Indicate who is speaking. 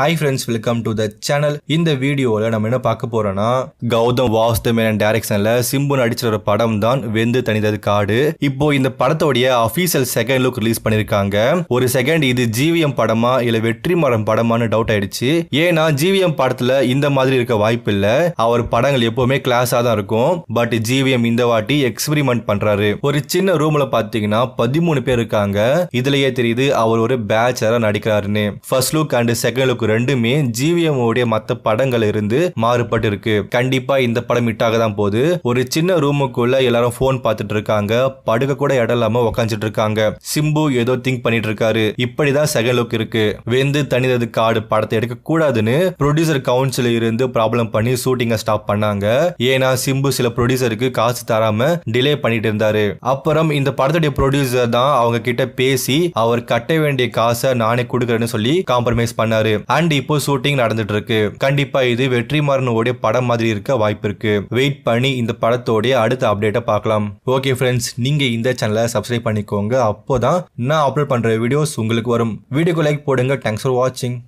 Speaker 1: high friends welcome to the channel இந்த வீடியோவில் நம்ம என்ன பார்க்க போறோம்னா கௌதம் வாஸ்து மேனன் டைரக்ஷன்ல சிம்பு நடிச்சிருக்கிற படம் தான் வெந்து தனித்தது காடு இப்போ இந்த படத்தோடைய அஃபீஷியல் செகண்ட் லுக் ரிலீஸ் பண்ணியிருக்காங்க ஒரு செகண்ட் இது ஜிவிஎம் படமா இல்லை வெற்றி மரம் படமானு டவுட் ஆயிடுச்சு ஏன்னா ஜிவிஎம் படத்தில் இந்த மாதிரி இருக்க வாய்ப்பு இல்ல அவர் படங்கள் எப்பவுமே கிளாஸாக தான் இருக்கும் பட் ஜிவிஎம் இந்த வாட்டி எக்ஸ்பெரிமெண்ட் பண்றாரு ஒரு சின்ன ரூம்ல பாத்தீங்கன்னா பதிமூணு பேர் இருக்காங்க இதுலயே தெரியுது அவர் ஒரு பேச்சராக நடிக்கிறாருன்னு first look and second look ரெண்டுமே ஜிவிஎம் உடைய மத்த படங்கள் இருந்து மாறுபட்டு இருக்கு கண்டிப்பா இந்த படம் ஹிட்டாக தான் போகுது ஒரு சின்ன ரூமுக்குள்ள எல்லாரும் போன் பார்த்துட்டு இருக்காங்க படுக கூட இடம் இல்லாம உக்காந்துட்டு இருக்காங்க சிம்பு ஏதோ திங்க் பண்ணிட்டு இருக்காரு இப்படிதான் செகண்ட் லுக் இருக்கு வெந்து தனிதது காடு படத்தை எடுக்க கூடாதுன்னு ப்ரொடியூசர் கவுன்சில் இருந்து ப்ராப்ளம் பண்ணி ஷூட்டிங்கை ஸ்டாப் பண்ணாங்க ஏன்னா சிம்பு சில ப்ரொடியூசருக்கு காசு தராம டிலே பண்ணிட்டு இருந்தாரு அப்புறம் இந்த படத்துடைய ப்ரொடியூசர் தான் அவங்க கிட்ட பேசி அவர் கட்ட வேண்டிய காசை நானே கொடுக்குறேன்னு சொல்லி காம்ப்ரமைஸ் பண்ணாரு அண்ட் இப்போ ஷூட்டிங் நடந்துட்டு இருக்கு கண்டிப்பா இது வெற்றிமாறனுடைய படம் மாதிரி இருக்க வாய்ப்பு இருக்கு வெயிட் பண்ணி இந்த படத்தோடைய அடுத்த அப்டேட்டை பார்க்கலாம் ஓகே ஃப்ரெண்ட்ஸ் நீங்க இந்த சேனலை சப்ஸ்கிரைப் பண்ணிக்கோங்க அப்போதான் நான் அப்லோட் பண்ற வீடியோஸ் உங்களுக்கு வரும் வீடியோக்கு லைக் போடுங்க தேங்க்ஸ் ஃபார் வாட்சிங்